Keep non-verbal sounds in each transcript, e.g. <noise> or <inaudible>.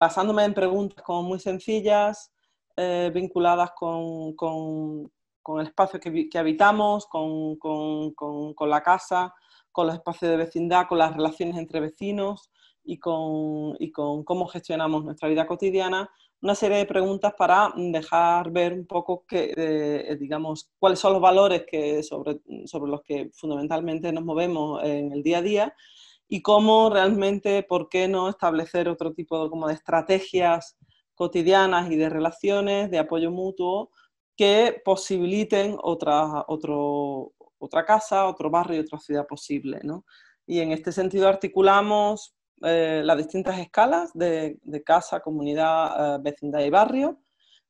basándome en preguntas muy sencillas, eh, vinculadas con, el espacio que, habitamos, con, la casa, con los espacios de vecindad, con las relaciones entre vecinos y con, y con cómo gestionamos nuestra vida cotidiana, una serie de preguntas para dejar ver un poco eh, digamos, cuáles son los valores sobre, sobre, los que fundamentalmente nos movemos en el día a día y cómo realmente, por qué no establecer otro tipo de, como de estrategias cotidianas y de relaciones, de apoyo mutuo, que posibiliten otra, otro, otra casa, otro barrio y otra ciudad posible. ¿no? Y en este sentido articulamos eh, las distintas escalas de, casa, comunidad, eh, vecindad y barrio.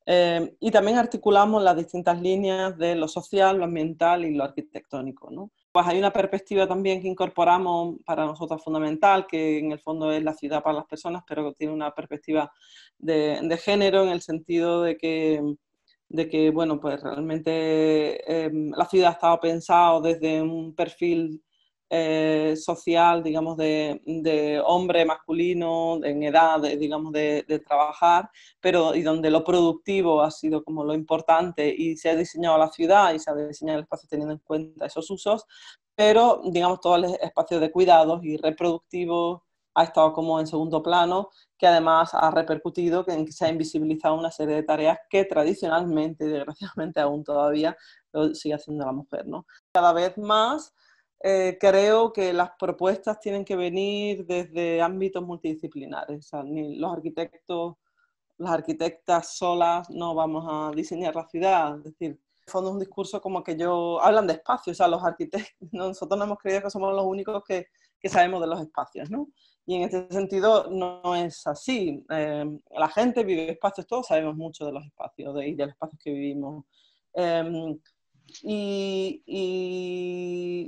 Eh, y también articulamos las distintas líneas de lo social, lo ambiental y lo arquitectónico. ¿no? Pues hay una perspectiva también que incorporamos para nosotros fundamental, que en el fondo es la ciudad para las personas, pero que tiene una perspectiva de, género en el sentido de que, de que bueno, pues realmente eh, la ciudad ha estado pensada desde un perfil eh, social, digamos, de, hombre masculino, en edad, digamos, de, trabajar, pero y donde lo productivo ha sido como lo importante y se ha diseñado la ciudad y se ha diseñado el espacio teniendo en cuenta esos usos, pero, digamos, todo el espacio de cuidados y reproductivos ha estado como en segundo plano, que además ha repercutido que se ha invisibilizado una serie de tareas que tradicionalmente y desgraciadamente aún todavía lo sigue haciendo la mujer, ¿no? Cada vez más eh, creo que las propuestas tienen que venir desde ámbitos multidisciplinares. O sea, ni los arquitectos, las arquitectas solas no vamos a diseñar la ciudad. Es decir, en el fondo es un discurso como que yo... Hablan de espacios, o sea, los arquitectos, <laughs> nosotros no hemos creído que somos los únicos que, que sabemos de los espacios, ¿no? Y en este sentido no es así. Eh, la gente vive espacios, todos sabemos mucho de los espacios de, y de los espacios que vivimos. Eh, y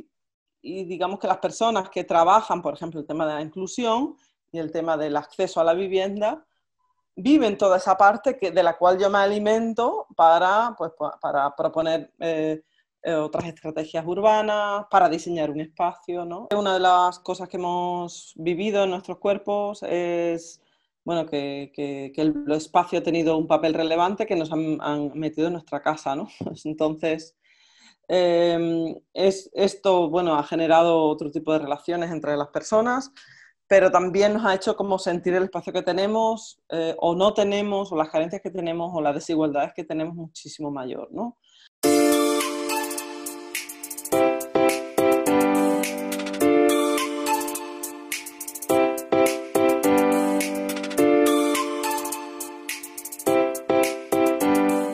y digamos que las personas que trabajan, por ejemplo, el tema de la inclusión y el tema del acceso a la vivienda, viven toda esa parte que, de la cual yo me alimento para, pues, para proponer eh, eh, otras estrategias urbanas, para diseñar un espacio. ¿no? Una de las cosas que hemos vivido en nuestros cuerpos es bueno, que, que, el espacio ha tenido un papel relevante que nos han, han metido en nuestra casa. ¿no? <laughs> Entonces, Em, es, esto bueno, ha generado otro tipo de relaciones entre las personas, pero también nos ha hecho como sentir el espacio que tenemos eh, o no tenemos, o las carencias que tenemos, o las desigualdades que tenemos muchísimo mayor, ¿no?